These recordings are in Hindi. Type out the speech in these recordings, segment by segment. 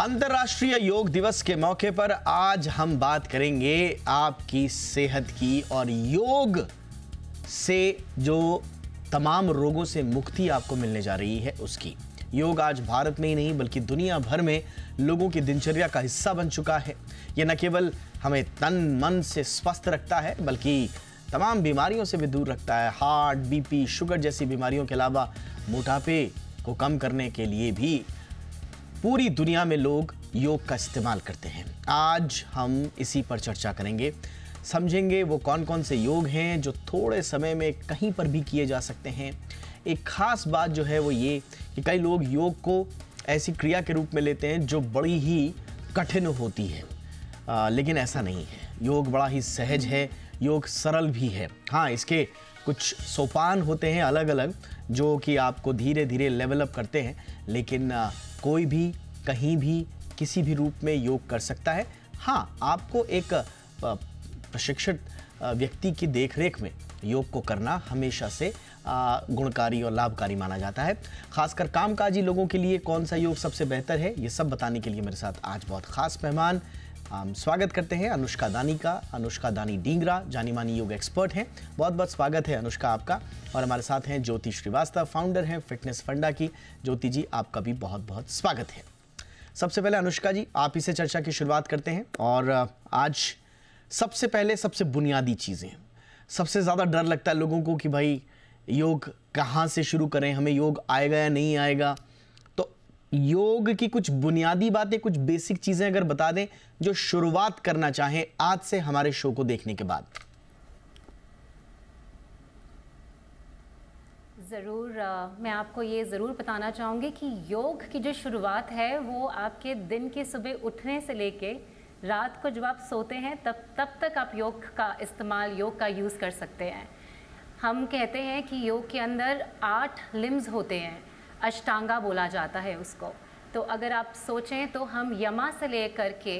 अंतर्राष्ट्रीय योग दिवस के मौके पर आज हम बात करेंगे आपकी सेहत की और योग से जो तमाम रोगों से मुक्ति आपको मिलने जा रही है उसकी योग आज भारत में ही नहीं बल्कि दुनिया भर में लोगों की दिनचर्या का हिस्सा बन चुका है ये न केवल हमें तन मन से स्वस्थ रखता है बल्कि तमाम बीमारियों से भी दूर रखता है हार्ट बीपी शुगर जैसी बीमारियों के अलावा मोटापे को कम करने के लिए भी पूरी दुनिया में लोग योग का इस्तेमाल करते हैं आज हम इसी पर चर्चा करेंगे समझेंगे वो कौन कौन से योग हैं जो थोड़े समय में कहीं पर भी किए जा सकते हैं एक ख़ास बात जो है वो ये कि कई लोग योग को ऐसी क्रिया के रूप में लेते हैं जो बड़ी ही कठिन होती है आ, लेकिन ऐसा नहीं है योग बड़ा ही सहज है योग सरल भी है हाँ इसके कुछ सोपान होते हैं अलग अलग जो कि आपको धीरे धीरे लेवलअप करते हैं लेकिन कोई भी कहीं भी किसी भी रूप में योग कर सकता है हाँ आपको एक प्रशिक्षित व्यक्ति की देखरेख में योग को करना हमेशा से गुणकारी और लाभकारी माना जाता है खासकर कामकाजी लोगों के लिए कौन सा योग सबसे बेहतर है ये सब बताने के लिए मेरे साथ आज बहुत खास मेहमान हम um, स्वागत करते हैं अनुष्का दानी का अनुष्का दानी डींगरा जानी मानी योग एक्सपर्ट हैं बहुत बहुत स्वागत है अनुष्का आपका और हमारे साथ हैं ज्योति श्रीवास्तव फाउंडर हैं फिटनेस फंडा की ज्योति जी आपका भी बहुत बहुत स्वागत है सबसे पहले अनुष्का जी आप इसे चर्चा की शुरुआत करते हैं और uh, आज सबसे पहले सबसे बुनियादी चीज़ें सबसे ज़्यादा डर लगता है लोगों को कि भाई योग कहाँ से शुरू करें हमें योग आएगा या नहीं आएगा योग की कुछ बुनियादी बातें कुछ बेसिक चीज़ें अगर बता दें जो शुरुआत करना चाहें आज से हमारे शो को देखने के बाद ज़रूर मैं आपको ये ज़रूर बताना चाहूँगी कि योग की जो शुरुआत है वो आपके दिन के सुबह उठने से लेके रात को जब आप सोते हैं तब तब तक आप योग का इस्तेमाल योग का यूज़ कर सकते हैं हम कहते हैं कि योग के अंदर आठ लिम्स होते हैं अष्टांगा बोला जाता है उसको तो अगर आप सोचें तो हम यमा से लेकर के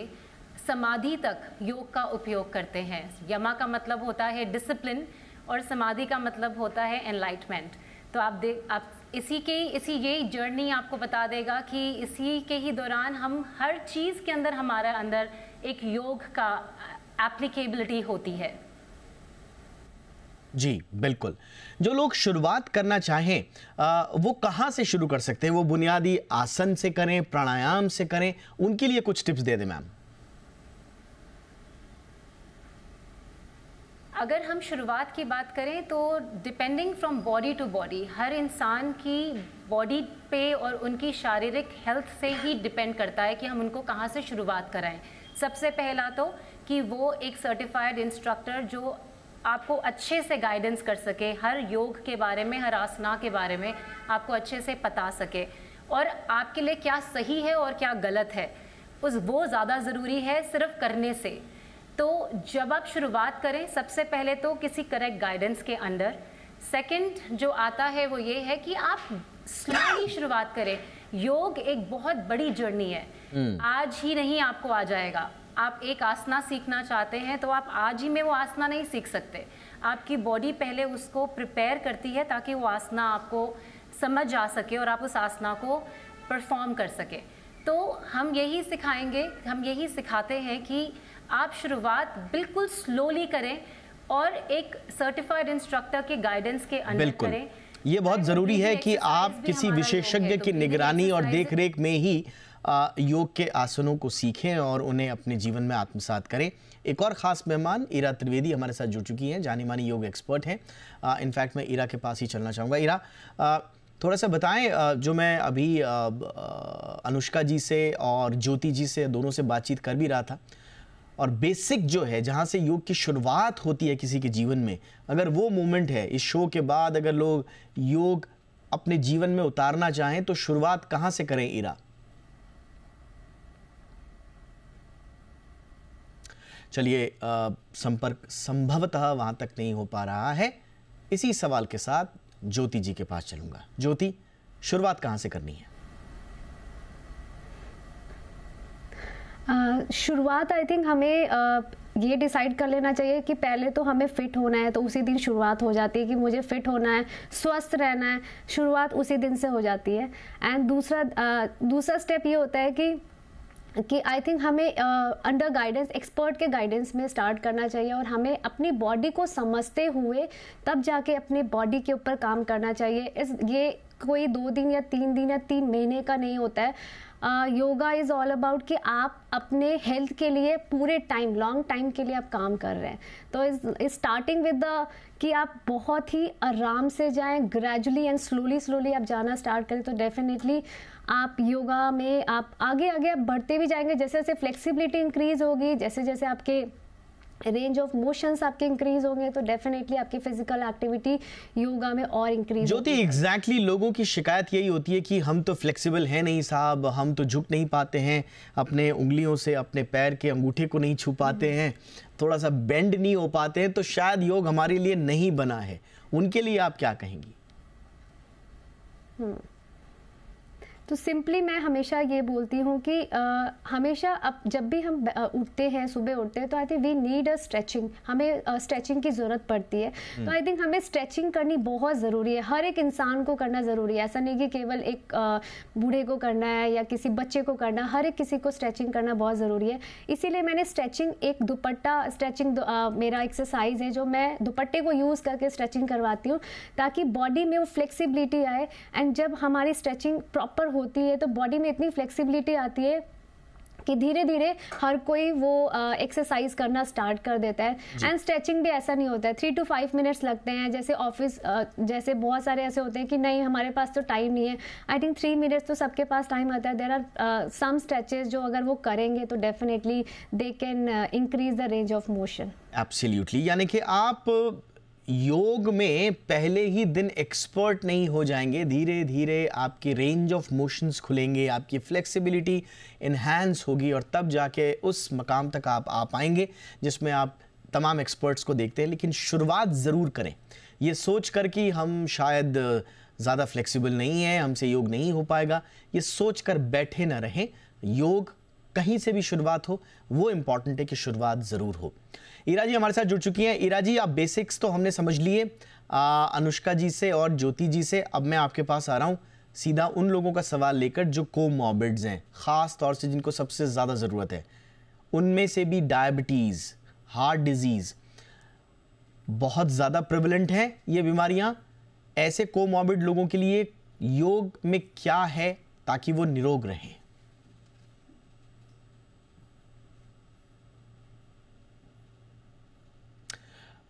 समाधि तक योग का उपयोग करते हैं यमा का मतलब होता है डिसिप्लिन और समाधि का मतलब होता है एनलाइटमेंट तो आप देख आप इसी के इसी ये जर्नी आपको बता देगा कि इसी के ही दौरान हम हर चीज़ के अंदर हमारा अंदर एक योग का एप्लीकेबिलिटी होती है जी बिल्कुल जो लोग शुरुआत करना चाहें आ, वो कहाँ से शुरू कर सकते हैं वो बुनियादी आसन से करें प्राणायाम से करें उनके लिए कुछ टिप्स दे दें मैम अगर हम शुरुआत की बात करें तो depending from body to body हर इंसान की बॉडी पे और उनकी शारीरिक हेल्थ से ही डिपेंड करता है कि हम उनको कहाँ से शुरुआत कराएं सबसे पहला तो कि वो एक सर्टिफाइड इंस्ट्रक्टर जो आपको अच्छे से गाइडेंस कर सके हर योग के बारे में हर आसना के बारे में आपको अच्छे से बता सके और आपके लिए क्या सही है और क्या गलत है उस वो ज़्यादा ज़रूरी है सिर्फ करने से तो जब आप शुरुआत करें सबसे पहले तो किसी करेक्ट गाइडेंस के अंडर सेकंड जो आता है वो ये है कि आप स्लोली शुरुआत करें योग एक बहुत बड़ी जर्नी है हम्म। आज ही नहीं आपको आ जाएगा आप एक आसना सीखना चाहते हैं तो आप आज ही में वो आसना नहीं सीख सकते आपकी बॉडी पहले उसको प्रिपेयर करती है ताकि वो आसना आपको समझ आ सके और आप उस आसना को परफॉर्म कर सकें तो हम यही सिखाएंगे हम यही सिखाते हैं कि आप शुरुआत बिल्कुल स्लोली करें और एक सर्टिफाइड इंस्ट्रक्टर के गाइडेंस के अंदर करें ये बहुत ज़रूरी है कि आप किसी विशेषज्ञ तो की निगरानी और देखरेख में ही योग के आसनों को सीखें और उन्हें अपने जीवन में आत्मसात करें एक और ख़ास मेहमान ईरा त्रिवेदी हमारे साथ जुड़ चुकी हैं जानी मानी योग एक्सपर्ट हैं इनफैक्ट मैं ईरा के पास ही चलना चाहूँगा ईरा थोड़ा सा बताएं जो मैं अभी अनुष्का जी से और ज्योति जी से दोनों से बातचीत कर भी रहा था और बेसिक जो है जहाँ से योग की शुरुआत होती है किसी के जीवन में अगर वो मोमेंट है इस शो के बाद अगर लोग योग अपने जीवन में उतारना चाहें तो शुरुआत कहाँ से करें ईरा चलिए संपर्क संभवतः वहां तक नहीं हो पा रहा है इसी सवाल के साथ ज्योति जी के पास चलूंगा ज्योति शुरुआत कहां से करनी है शुरुआत आई थिंक हमें ये डिसाइड कर लेना चाहिए कि पहले तो हमें फिट होना है तो उसी दिन शुरुआत हो जाती है कि मुझे फिट होना है स्वस्थ रहना है शुरुआत उसी दिन से हो जाती है एंड दूसरा दूसरा स्टेप ये होता है कि कि आई थिंक हमें अंडर गाइडेंस एक्सपर्ट के गाइडेंस में स्टार्ट करना चाहिए और हमें अपनी बॉडी को समझते हुए तब जाके अपने बॉडी के ऊपर काम करना चाहिए इस ये कोई दो दिन या तीन दिन या तीन महीने का नहीं होता है योगा इज़ ऑल अबाउट कि आप अपने हेल्थ के लिए पूरे टाइम लॉन्ग टाइम के लिए आप काम कर रहे हैं तो इज स्टार्टिंग विद द कि आप बहुत ही आराम से जाएं ग्रेजुअली एंड स्लोली स्लोली आप जाना स्टार्ट करें तो डेफिनेटली आप योगा में आप आगे आगे आप बढ़ते भी जाएंगे जैसे जैसे फ्लेक्सिबिलिटी इंक्रीज होगी जैसे जैसे आपके रेंज ऑफ मोशंस आपके इंक्रीज होंगे तो डेफिनेटली आपकी फिजिकल एक्टिविटी योगा में और इंक्रीज ज्योति एग्जैक्टली exactly लोगों की शिकायत यही होती है कि हम तो फ्लेक्सिबल हैं नहीं साहब हम तो झुक नहीं पाते हैं अपने उंगलियों से अपने पैर के अंगूठे को नहीं छू पाते हैं थोड़ा सा बेंड नहीं हो पाते हैं तो शायद योग हमारे लिए नहीं बना है उनके लिए आप क्या कहेंगी हम्म। तो सिंपली मैं हमेशा ये बोलती हूँ कि आ, हमेशा अब जब भी हम उठते हैं सुबह उठते हैं तो I think we need a stretching हमें स्ट्रेचिंग की ज़रूरत पड़ती है हम्म। तो आई थिंक हमें स्ट्रेचिंग करनी बहुत ज़रूरी है हर एक इंसान को करना ज़रूरी है ऐसा नहीं कि केवल एक बूढ़े को करना है या किसी बच्चे को करना हर एक किसी को स्ट्रेचिंग करना बहुत ज़रूरी है इसीलिए मैंने स्ट्रेचिंग एक दुपट्टा स्ट्रेचिंग मेरा एक्सरसाइज है जो मैं दुपट्टे को यूज़ करके स्ट्रेचिंग करवाती हूँ ताकि बॉडी में वो फ्लेक्सिबिलिटी आए एंड जब हमारी स्ट्रेचिंग प्रॉपर होती है तो बॉडी में इतनी फ्लेक्सिबिलिटी आती है कि धीरे धीरे हर कोई वो एक्सरसाइज करना स्टार्ट कर देता है एंड स्ट्रेचिंग भी ऐसा नहीं होता है थ्री टू फाइव मिनट्स लगते हैं जैसे ऑफिस जैसे बहुत सारे ऐसे होते हैं कि नहीं हमारे पास तो टाइम नहीं है आई थिंक थ्री मिनट्स तो सबके पास टाइम आता है देर आर सम स्ट्रेचेज जो अगर वो करेंगे तो definitely they can increase the range of motion absolutely यानी कि आप योग में पहले ही दिन एक्सपर्ट नहीं हो जाएंगे धीरे धीरे आपकी रेंज ऑफ मोशंस खुलेंगे आपकी फ्लेक्सिबिलिटी इन्हेंस होगी और तब जाके उस मकाम तक आप आ पाएंगे जिसमें आप तमाम एक्सपर्ट्स को देखते हैं लेकिन शुरुआत ज़रूर करें ये सोच कर कि हम शायद ज़्यादा फ्लेक्सिबल नहीं है हमसे योग नहीं हो पाएगा ये सोच कर बैठे ना रहें योग कहीं से भी शुरुआत हो वो इम्पॉर्टेंट है कि शुरुआत ज़रूर हो ईरा जी हमारे साथ जुड़ चुकी हैं ईरा जी आप बेसिक्स तो हमने समझ लिए अनुष्का जी से और ज्योति जी से अब मैं आपके पास आ रहा हूँ सीधा उन लोगों का सवाल लेकर जो मॉबिड्स हैं ख़ास तौर से जिनको सबसे ज़्यादा ज़रूरत है उनमें से भी डायबिटीज़ हार्ट डिज़ीज़ बहुत ज़्यादा प्रिवलेंट हैं ये बीमारियाँ ऐसे कोमॉबिड लोगों के लिए योग में क्या है ताकि वो निरोग रहें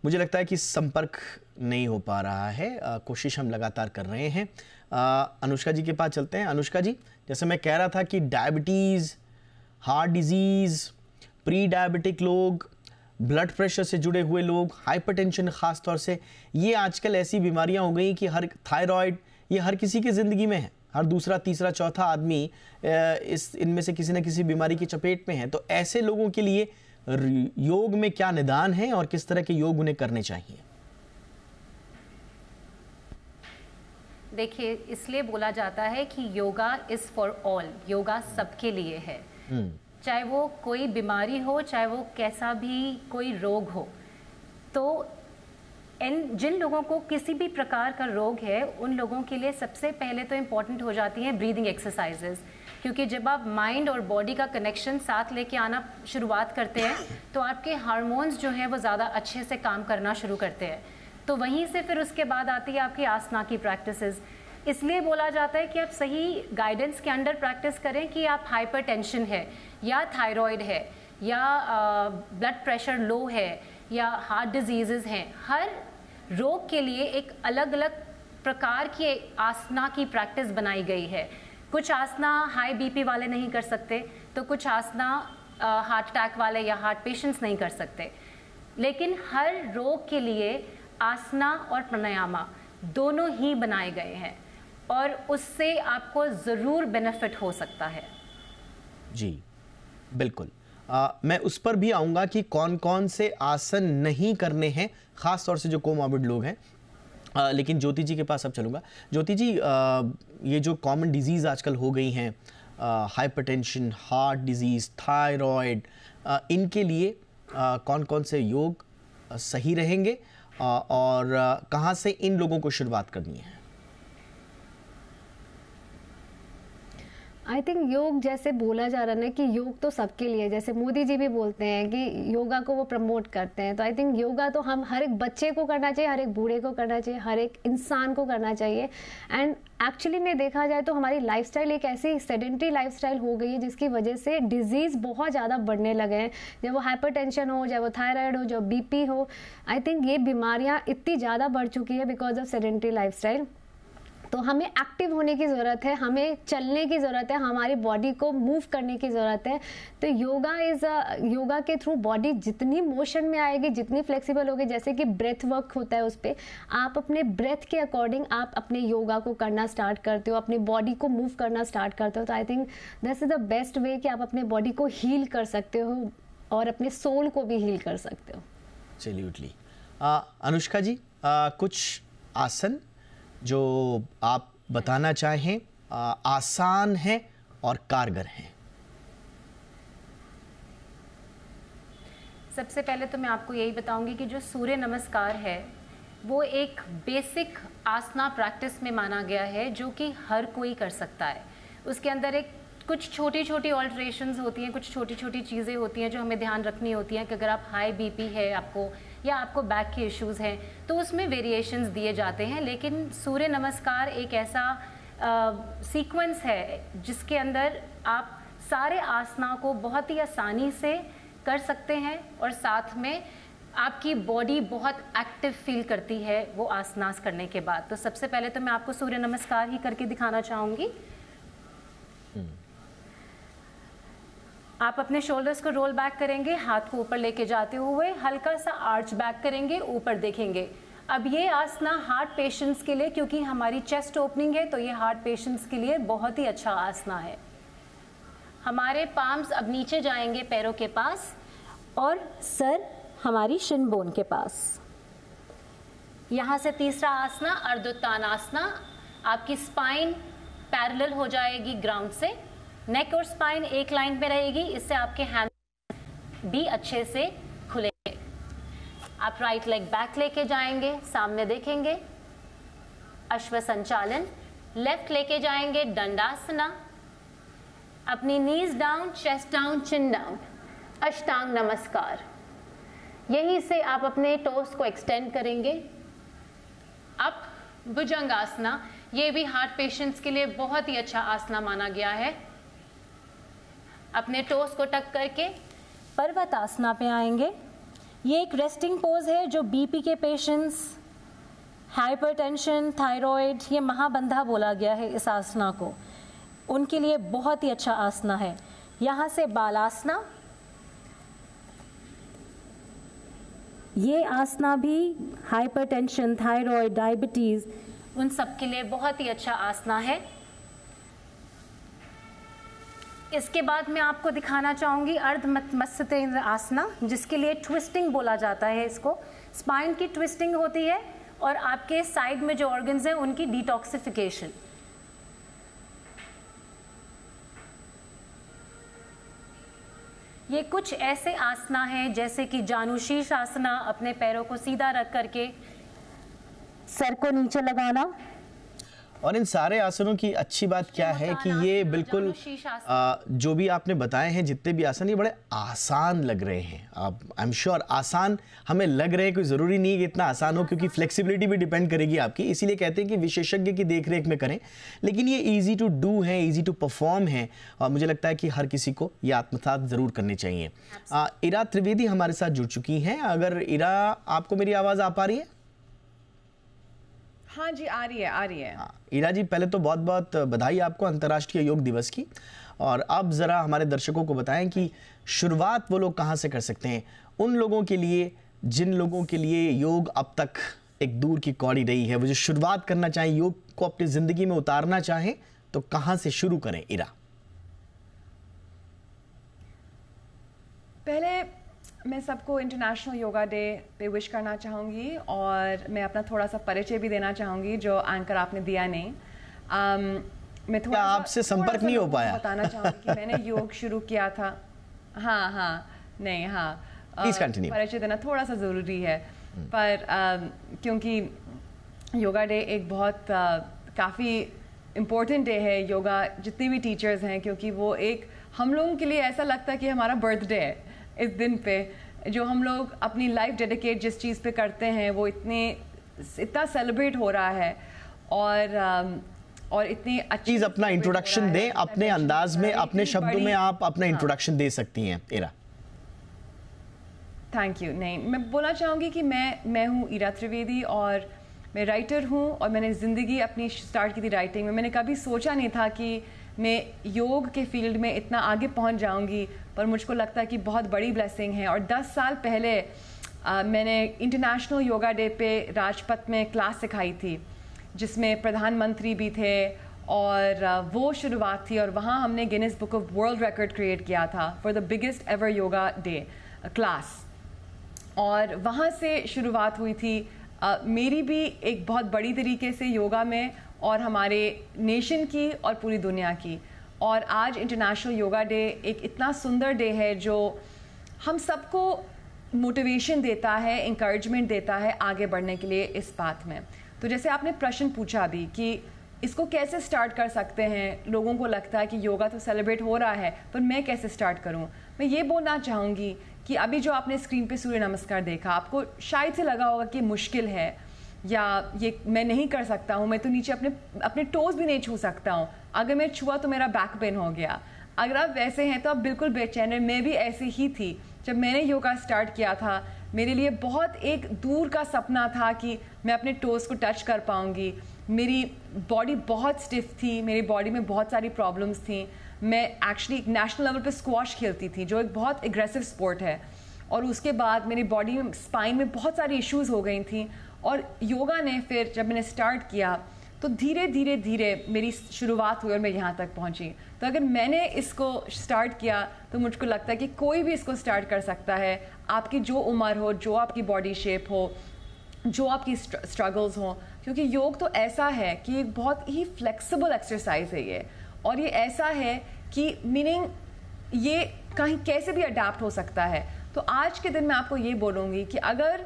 मुझे लगता है कि संपर्क नहीं हो पा रहा है आ, कोशिश हम लगातार कर रहे हैं आ, अनुष्का जी के पास चलते हैं अनुष्का जी जैसे मैं कह रहा था कि diabetes heart disease pre diabetic लोग ब्लड प्रेशर से जुड़े हुए लोग हाइपरटेंशन खास तौर से ये आजकल ऐसी बीमारियां हो गई कि हर थायराइड ये हर किसी की ज़िंदगी में है हर दूसरा तीसरा चौथा आदमी इस इनमें से किसी न किसी बीमारी की चपेट में है तो ऐसे लोगों के लिए योग में क्या निदान है और किस तरह के योग उन्हें करने चाहिए देखिए इसलिए बोला जाता है कि yoga is for all yoga सबके लिए है हम्म। चाहे वो कोई बीमारी हो चाहे वो कैसा भी कोई रोग हो तो इन जिन लोगों को किसी भी प्रकार का रोग है उन लोगों के लिए सबसे पहले तो इम्पॉर्टेंट हो जाती है ब्रीदिंग एक्सरसाइजेज़ क्योंकि जब आप माइंड और बॉडी का कनेक्शन साथ लेके आना शुरुआत करते हैं तो आपके हार्मोन्स जो हैं वो ज़्यादा अच्छे से काम करना शुरू करते हैं तो वहीं से फिर उसके बाद आती है आपकी आसना की प्रैक्टिस इसलिए बोला जाता है कि आप सही गाइडेंस के अंडर प्रैक्टिस करें कि आप हाइपर है या थायराइड है या ब्लड प्रेशर लो है या हार्ट डिजीज़ हैं हर रोग के लिए एक अलग अलग प्रकार की आसना की प्रैक्टिस बनाई गई है कुछ आसना हाई बीपी वाले नहीं कर सकते तो कुछ आसना हार्ट अटैक वाले या हार्ट पेशेंट्स नहीं कर सकते लेकिन हर रोग के लिए आसना और प्राणायामा दोनों ही बनाए गए हैं और उससे आपको ज़रूर बेनिफिट हो सकता है जी बिल्कुल आ, मैं उस पर भी आऊँगा कि कौन कौन से आसन नहीं करने हैं ख़ास तौर से जो कोमोबिड लोग हैं लेकिन ज्योति जी के पास अब चलूँगा ज्योति जी आ, ये जो कॉमन डिजीज़ आजकल हो गई हैं हाइपरटेंशन हार्ट डिजीज़ थायराइड इनके लिए आ, कौन कौन से योग सही रहेंगे और कहाँ से इन लोगों को शुरुआत करनी है आई थिंक योग जैसे बोला जा रहा है ना कि योग तो सबके लिए जैसे मोदी जी भी बोलते हैं कि योगा को वो प्रमोट करते हैं तो आई थिंक योगा तो हम हर एक बच्चे को करना चाहिए हर एक बूढ़े को करना चाहिए हर एक इंसान को करना चाहिए एंड एक्चुअली में देखा जाए तो हमारी स्टाइल एक ऐसी सेडेंट्री स्टाइल हो गई है जिसकी वजह से डिजीज़ बहुत ज़्यादा बढ़ने लगे हैं जब वो टेंशन हो चाहे वो थायराइड हो चाहे पी हो आई थिंक ये बीमारियाँ इतनी ज़्यादा बढ़ चुकी है बिकॉज ऑफ सेडेंट्री स्टाइल तो हमें एक्टिव होने की ज़रूरत है हमें चलने की ज़रूरत है हमारी बॉडी को मूव करने की ज़रूरत है तो योगा इज़ योगा के थ्रू बॉडी जितनी मोशन में आएगी जितनी फ्लेक्सिबल होगी जैसे कि ब्रेथ वर्क होता है उस पर आप अपने ब्रेथ के अकॉर्डिंग आप अपने योगा को करना स्टार्ट करते हो अपनी बॉडी को मूव करना स्टार्ट करते हो तो I think this is the best way कि आप अपने बॉडी को हील कर सकते हो और अपने सोल को भी हील कर सकते हो चलिए अनुष्का uh, जी आ, uh, कुछ आसन जो आप बताना चाहें आसान है और कारगर है सबसे पहले तो मैं आपको यही बताऊंगी कि जो सूर्य नमस्कार है वो एक बेसिक आसना प्रैक्टिस में माना गया है जो कि हर कोई कर सकता है उसके अंदर एक कुछ छोटी छोटी ऑल्ट्रेशन होती हैं कुछ छोटी छोटी चीज़ें होती हैं जो हमें ध्यान रखनी होती हैं कि अगर आप हाई बीपी है आपको या आपको बैक के इश्यूज़ हैं तो उसमें वेरिएशंस दिए जाते हैं लेकिन सूर्य नमस्कार एक ऐसा सीक्वेंस है जिसके अंदर आप सारे आसना को बहुत ही आसानी से कर सकते हैं और साथ में आपकी बॉडी बहुत एक्टिव फील करती है वो आसनास करने के बाद तो सबसे पहले तो मैं आपको सूर्य नमस्कार ही करके दिखाना चाहूँगी आप अपने शोल्डर्स को रोल बैक करेंगे हाथ को ऊपर लेके जाते हुए हल्का सा आर्च बैक करेंगे ऊपर देखेंगे अब ये आसना हार्ट पेशेंट्स के लिए क्योंकि हमारी चेस्ट ओपनिंग है तो ये हार्ट पेशेंट्स के लिए बहुत ही अच्छा आसना है हमारे पाम्स अब नीचे जाएंगे पैरों के पास और सर हमारी शिन बोन के पास यहाँ से तीसरा आसना अर्धोत्तान आसना आपकी स्पाइन पैरेलल हो जाएगी ग्राउंड से नेक और स्पाइन एक लाइन पे रहेगी इससे आपके हैंड भी अच्छे से खुलेंगे आप राइट लेग बैक लेके जाएंगे सामने देखेंगे अश्व संचालन लेफ्ट लेके जाएंगे दंडासना अपनी knees down chest down chin down Ashtanga namaskar यहीं से आप अपने टोस को एक्सटेंड करेंगे अब भुजंगासना ये भी हार्ट पेशेंट्स के लिए बहुत ही अच्छा आसना माना गया है अपने टोस को टक करके पर्वतासना पे आएंगे ये एक रेस्टिंग पोज है जो बीपी के पेशेंट्स हाइपरटेंशन थायराइड ये महाबंधा बोला गया है इस आसना को उनके लिए बहुत ही अच्छा आसना है यहाँ से बालासना ये आसना भी हाइपरटेंशन थायराइड डायबिटीज़ उन सब के लिए बहुत ही अच्छा आसना है इसके बाद मैं आपको दिखाना चाहूँगी अर्ध मत्स्य आसना जिसके लिए ट्विस्टिंग बोला जाता है इसको स्पाइन की ट्विस्टिंग होती है और आपके साइड में जो ऑर्गन्स हैं उनकी डिटॉक्सिफिकेशन ये कुछ ऐसे आसना हैं जैसे कि जानुशीर्ष आसना अपने पैरों को सीधा रख करके सर को नीचे लगाना और इन सारे आसनों की अच्छी बात क्या है कि ये बिल्कुल आ, जो भी आपने बताए हैं जितने भी आसन ये बड़े आसान लग रहे हैं आप आई एम श्योर आसान हमें लग रहे हैं कोई ज़रूरी नहीं है कि इतना आसान हो क्योंकि फ्लेक्सिबिलिटी भी डिपेंड करेगी आपकी इसीलिए कहते हैं कि विशेषज्ञ की देख रेख में करें लेकिन ये ईजी टू डू है ईजी टू परफॉर्म है और मुझे लगता है कि हर किसी को ये आत्मसात ज़रूर करने चाहिए इरा त्रिवेदी हमारे साथ जुड़ चुकी हैं अगर इरा आपको मेरी आवाज़ आ पा रही है हाँ जी आ रही है आ रही है हाँ ईरा जी पहले तो बहुत बहुत बधाई आपको अंतर्राष्ट्रीय योग दिवस की और अब ज़रा हमारे दर्शकों को बताएं कि शुरुआत वो लोग कहाँ से कर सकते हैं उन लोगों के लिए जिन लोगों के लिए योग अब तक एक दूर की कौड़ी रही है वो जो शुरुआत करना चाहें योग को अपनी ज़िंदगी में उतारना चाहें तो कहाँ से शुरू करें इरा पहले मैं सबको इंटरनेशनल योगा डे पे विश करना चाहूँगी और मैं अपना थोड़ा सा परिचय भी देना चाहूँगी जो एंकर आपने दिया नहीं um, मैं थोड़ा आपसे संपर्क नहीं हो पाया बताना चाहूँगी मैंने योग शुरू किया था हाँ हाँ नहीं हाँ uh, परिचय देना थोड़ा सा ज़रूरी है hmm. पर uh, क्योंकि योगा डे एक बहुत uh, काफ़ी इम्पोर्टेंट डे है योगा जितने भी टीचर्स हैं क्योंकि वो एक हम लोगों के लिए ऐसा लगता है कि हमारा बर्थडे है इस दिन पे जो हम लोग अपनी लाइफ डेडिकेट जिस चीज़ पे करते हैं वो इतने इतना सेलिब्रेट हो रहा है और um, और इतनी अच्छी चीज़ अपना इंट्रोडक्शन दें अपने अंदाज में अपने शब्दों में आप अपना इंट्रोडक्शन हाँ। दे सकती हैं इरा थैंक यू नहीं मैं बोलना चाहूँगी कि मैं मैं हूँ ईरा त्रिवेदी और मैं राइटर हूँ और मैंने ज़िंदगी अपनी स्टार्ट की थी राइटिंग में मैंने कभी सोचा नहीं था कि मैं योग के फील्ड में इतना आगे पहुँच जाऊँगी पर मुझको लगता है कि बहुत बड़ी ब्लेसिंग है और 10 साल पहले आ, मैंने इंटरनेशनल योगा डे पे राजपथ में क्लास सिखाई थी जिसमें प्रधानमंत्री भी थे और वो शुरुआत थी और वहाँ हमने Guinness book of world record create किया था for the biggest ever yoga day class और वहाँ से शुरुआत हुई थी आ, मेरी भी एक बहुत बड़ी तरीके से योगा में और हमारे नेशन की और पूरी दुनिया की और आज इंटरनेशनल योगा डे एक इतना सुंदर डे है जो हम सबको मोटिवेशन देता है इंकरेजमेंट देता है आगे बढ़ने के लिए इस बात में तो जैसे आपने प्रश्न पूछा अभी कि इसको कैसे स्टार्ट कर सकते हैं लोगों को लगता है कि योगा तो सेलिब्रेट हो रहा है पर तो मैं कैसे स्टार्ट करूं मैं ये बोलना चाहूँगी कि अभी जो आपने स्क्रीन पे सूर्य नमस्कार देखा आपको शायद से लगा होगा कि मुश्किल है या ये मैं नहीं कर सकता हूँ मैं तो नीचे अपने अपने टोज भी नहीं छू सकता हूँ अगर मैं छुआ तो मेरा बैक पेन हो गया अगर आप वैसे हैं तो आप बिल्कुल बेचैन हैं मैं भी ऐसी ही थी जब मैंने योगा स्टार्ट किया था मेरे लिए बहुत एक दूर का सपना था कि मैं अपने टोज को टच कर पाऊँगी मेरी बॉडी बहुत स्टिफ थी मेरी बॉडी में बहुत सारी प्रॉब्लम्स थी मैं एक्चुअली नेशनल लेवल पे स्क्वाश खेलती थी जो एक बहुत एग्रेसिव स्पोर्ट है और उसके बाद मेरी बॉडी में स्पाइन में बहुत सारी इश्यूज हो गई थी और योगा ने फिर जब मैंने स्टार्ट किया तो धीरे धीरे धीरे मेरी शुरुआत हुई और मैं यहाँ तक पहुँची तो अगर मैंने इसको स्टार्ट किया तो मुझको लगता है कि कोई भी इसको स्टार्ट कर सकता है आपकी जो उम्र हो जो आपकी बॉडी शेप हो जो आपकी स्ट्रगल्स हों क्योंकि योग तो ऐसा है कि एक बहुत ही फ्लेक्सिबल एक्सरसाइज है ये और ये ऐसा है कि मीनिंग ये कहीं कैसे भी अडाप्ट हो सकता है तो आज के दिन मैं आपको ये बोलूँगी कि अगर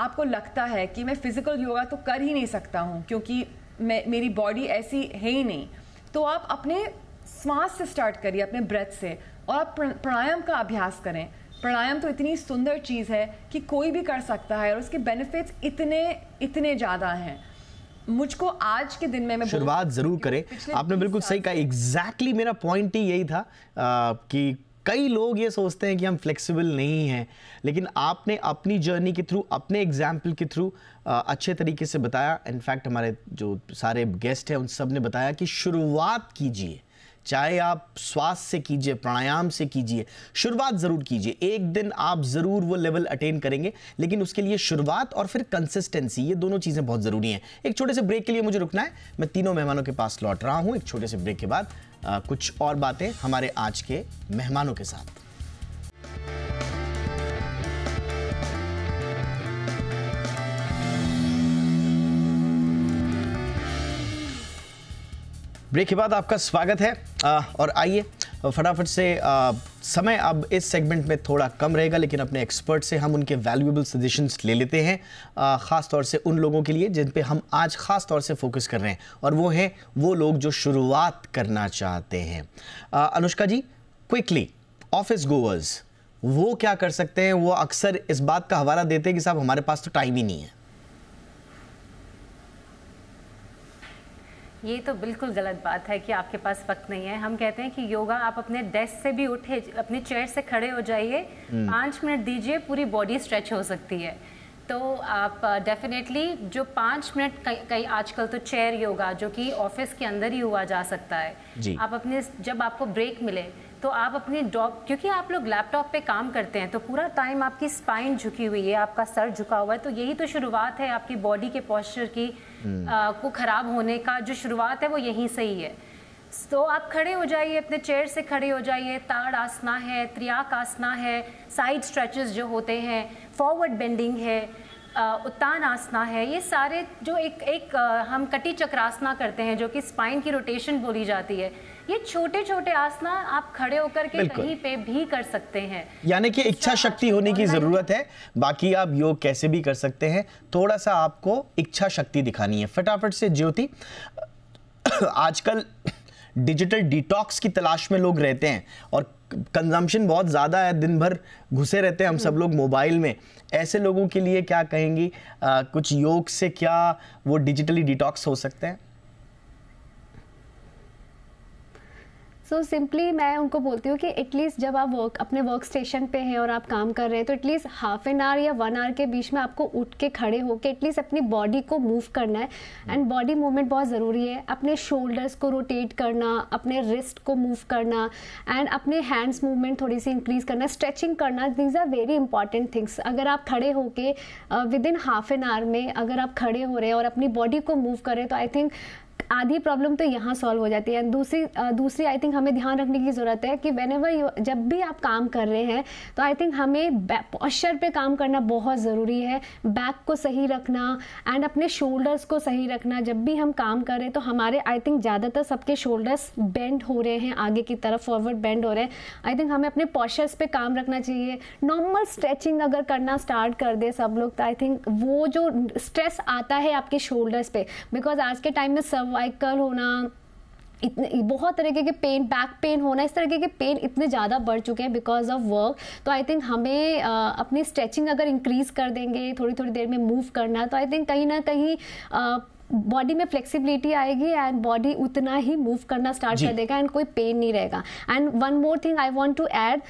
आपको लगता है कि मैं फिजिकल योगा तो कर ही नहीं सकता हूँ क्योंकि मैं मेरी बॉडी ऐसी है ही नहीं तो आप अपने श्वास से स्टार्ट करिए अपने ब्रेथ से और आप प्राणायाम का अभ्यास करें प्राणायाम तो इतनी सुंदर चीज़ है कि कोई भी कर सकता है और उसके बेनिफिट्स इतने इतने ज़्यादा हैं मुझको आज के दिन में मैं शुरुआत ज़रूर करें आपने बिल्कुल सही कहा एग्जैक्टली exactly मेरा पॉइंट ही यही था आ, कि कई लोग ये सोचते हैं कि हम फ्लेक्सिबल नहीं हैं लेकिन आपने अपनी जर्नी के थ्रू अपने एग्जाम्पल के थ्रू अच्छे तरीके से बताया इनफैक्ट हमारे जो सारे गेस्ट हैं उन सब ने बताया कि शुरुआत कीजिए चाहे आप श्वास से कीजिए प्राणायाम से कीजिए शुरुआत ज़रूर कीजिए एक दिन आप ज़रूर वो लेवल अटेन करेंगे लेकिन उसके लिए शुरुआत और फिर कंसिस्टेंसी ये दोनों चीज़ें बहुत ज़रूरी हैं एक छोटे से ब्रेक के लिए मुझे रुकना है मैं तीनों मेहमानों के पास लौट रहा हूं एक छोटे से ब्रेक के बाद आ, कुछ और बातें हमारे आज के मेहमानों के साथ ब्रेक के बाद आपका स्वागत है आ, और आइए फटाफट से आ, समय अब इस सेगमेंट में थोड़ा कम रहेगा लेकिन अपने एक्सपर्ट से हम उनके वैल्यूएबल सजेशंस ले लेते हैं ख़ास तौर से उन लोगों के लिए जिन पे हम आज ख़ास तौर से फोकस कर रहे हैं और वो हैं वो लोग जो शुरुआत करना चाहते हैं आ, Anushka ji quickly office goers वो क्या कर सकते हैं वो अक्सर इस बात का हवाला देते हैं कि साहब हमारे पास तो टाइम ही नहीं है ये तो बिल्कुल गलत बात है कि आपके पास वक्त नहीं है हम कहते हैं कि योगा आप अपने डेस्क से भी उठे अपने चेयर से खड़े हो जाइए हम्म। पाँच मिनट दीजिए पूरी बॉडी स्ट्रेच हो सकती है तो आप डेफिनेटली जो पाँच मिनट कई आजकल तो चेयर योगा जो कि ऑफिस के अंदर ही हुआ जा सकता है आप अपने जब आपको ब्रेक मिले तो आप अपने डॉप क्योंकि आप लोग लैपटॉप पे काम करते हैं तो पूरा टाइम आपकी स्पाइन झुकी हुई है आपका सर झुका हुआ है तो यही तो शुरुआत है आपकी बॉडी के पॉस्चर की हम्म। को ख़राब होने का जो शुरुआत है वो यहीं से ही है तो आप खड़े हो जाइए अपने चेयर से खड़े हो जाइए ताड़ आसना है त्रियाक आसना है साइड स्ट्रेचेस जो होते हैं फॉरवर्ड बेंडिंग है उत्तान आसना है ये सारे जो एक एक हम कटी चक्रासना करते हैं जो कि स्पाइन की रोटेशन बोली जाती है ये छोटे छोटे आसना आप खड़े होकर के कहीं पे भी कर सकते हैं यानी कि इच्छा शक्ति होने की जरूरत है बाकी आप योग कैसे भी कर सकते हैं थोड़ा सा आपको इच्छा शक्ति दिखानी है फटाफट से ज्योति आजकल डिजिटल डिटॉक्स की तलाश में लोग रहते हैं और कंजम्पशन बहुत ज़्यादा है दिन भर घुसे रहते हैं हम सब हम्म। लोग मोबाइल में ऐसे लोगों के लिए क्या कहेंगी आ, कुछ योग से क्या वो डिजिटली डिटॉक्स हो सकते हैं सो so, सिंपली मैं उनको बोलती हूँ कि एटलीस्ट जब आप वर्क अपने वर्क स्टेशन पे हैं और आप काम कर रहे हैं तो एटलीस्ट हाफ एन आवर या वन आवर के बीच में आपको उठ के खड़े होकर एटलीस्ट अपनी बॉडी को मूव करना है एंड बॉडी मूवमेंट बहुत ज़रूरी है अपने शोल्डर्स को रोटेट करना अपने रिस्ट को मूव करना एंड अपने हैंड्स मूवमेंट थोड़ी सी इंक्रीज़ करना स्ट्रेचिंग करना these are very important things अगर आप खड़े होके within half an hour में अगर आप खड़े हो रहे हैं और अपनी बॉडी को मूव करें तो आई थिंक आधी प्रॉब्लम तो यहाँ सॉल्व हो जाती है दूसरी दूसरी आई थिंक हमें ध्यान रखने की ज़रूरत है कि वेन एवर जब भी आप काम कर रहे हैं तो आई थिंक हमें पॉस्चर पे काम करना बहुत ज़रूरी है बैक को सही रखना एंड अपने शोल्डर्स को सही रखना जब भी हम काम कर रहे हैं तो हमारे आई थिंक ज़्यादातर सबके शोल्डर्स बेंड हो रहे हैं आगे की तरफ फॉरवर्ड बेंड हो रहे हैं आई थिंक हमें अपने पॉस्चर्स पे काम रखना चाहिए नॉर्मल स्ट्रेचिंग अगर करना स्टार्ट कर दे सब लोग तो आई थिंक वो जो स्ट्रेस आता है आपके शोल्डर्स पे बिकॉज आज के टाइम में सब सर्वाइकल होना इतने बहुत तरीके के पेन बैक पेन होना इस तरीके के पेन इतने ज़्यादा बढ़ चुके हैं बिकॉज ऑफ वर्क तो आई थिंक हमें आ, अपनी स्ट्रेचिंग अगर इंक्रीज़ कर देंगे थोड़ी थोड़ी देर में मूव करना तो आई थिंक कहीं ना कहीं बॉडी में फ्लेक्सिबिलिटी आएगी एंड बॉडी उतना ही मूव करना स्टार्ट कर देगा एंड कोई पेन नहीं रहेगा and one more thing I want to add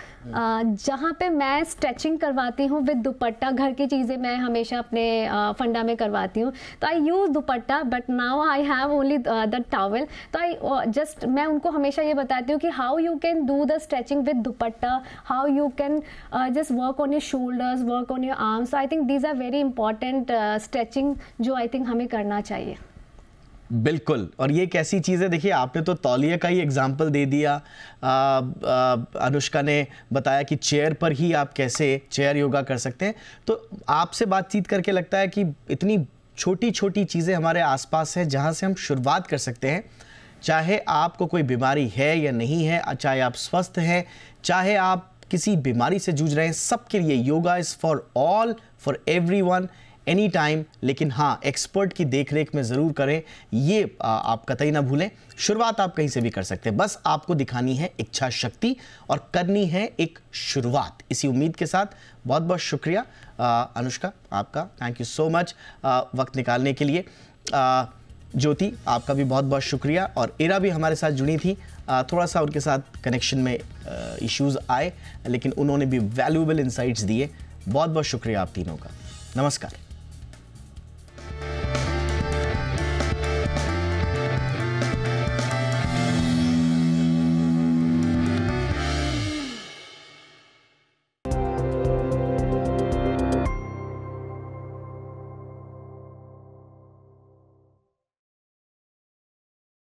जहाँ पे मैं स्ट्रेचिंग करवाती हूँ विद दुपट्टा घर की चीज़ें मैं हमेशा अपने uh, फंडा में करवाती हूँ तो I use dupatta but now I have only the towel तो आई जस्ट uh, मैं उनको हमेशा ये बताती हूँ कि how you can do the stretching with dupatta how you can just work on your shoulders work on your arms I think these are very important stretching जो आई थिंक हमें करना चाहिए बिल्कुल और ये कैसी चीज़ है देखिए आपने तो तौलिया का ही एग्जाम्पल दे दिया आ, आ, अनुष्का ने बताया कि चेयर पर ही आप कैसे चेयर योगा कर सकते हैं तो आपसे बातचीत करके लगता है कि इतनी छोटी छोटी चीज़ें हमारे आसपास हैं जहाँ से हम शुरुआत कर सकते हैं चाहे आपको कोई बीमारी है या नहीं है चाहे आप स्वस्थ हैं चाहे आप किसी बीमारी से जूझ रहे हैं सबके लिए yoga is for all for everyone any time लेकिन हाँ एक्सपर्ट की देखरेख में ज़रूर करें ये आप कतई ना भूलें शुरुआत आप कहीं से भी कर सकते हैं बस आपको दिखानी है इच्छा शक्ति और करनी है एक शुरुआत इसी उम्मीद के साथ बहुत बहुत शुक्रिया अनुष्का आपका थैंक यू सो मच वक्त निकालने के लिए आ, ज्योति आपका भी बहुत बहुत शुक्रिया और इरा भी हमारे साथ जुड़ी थी थोड़ा सा उनके साथ कनेक्शन में इश्यूज आए लेकिन उन्होंने भी वैल्यूएबल इंसाइट्स दिए बहुत बहुत शुक्रिया आप तीनों का नमस्कार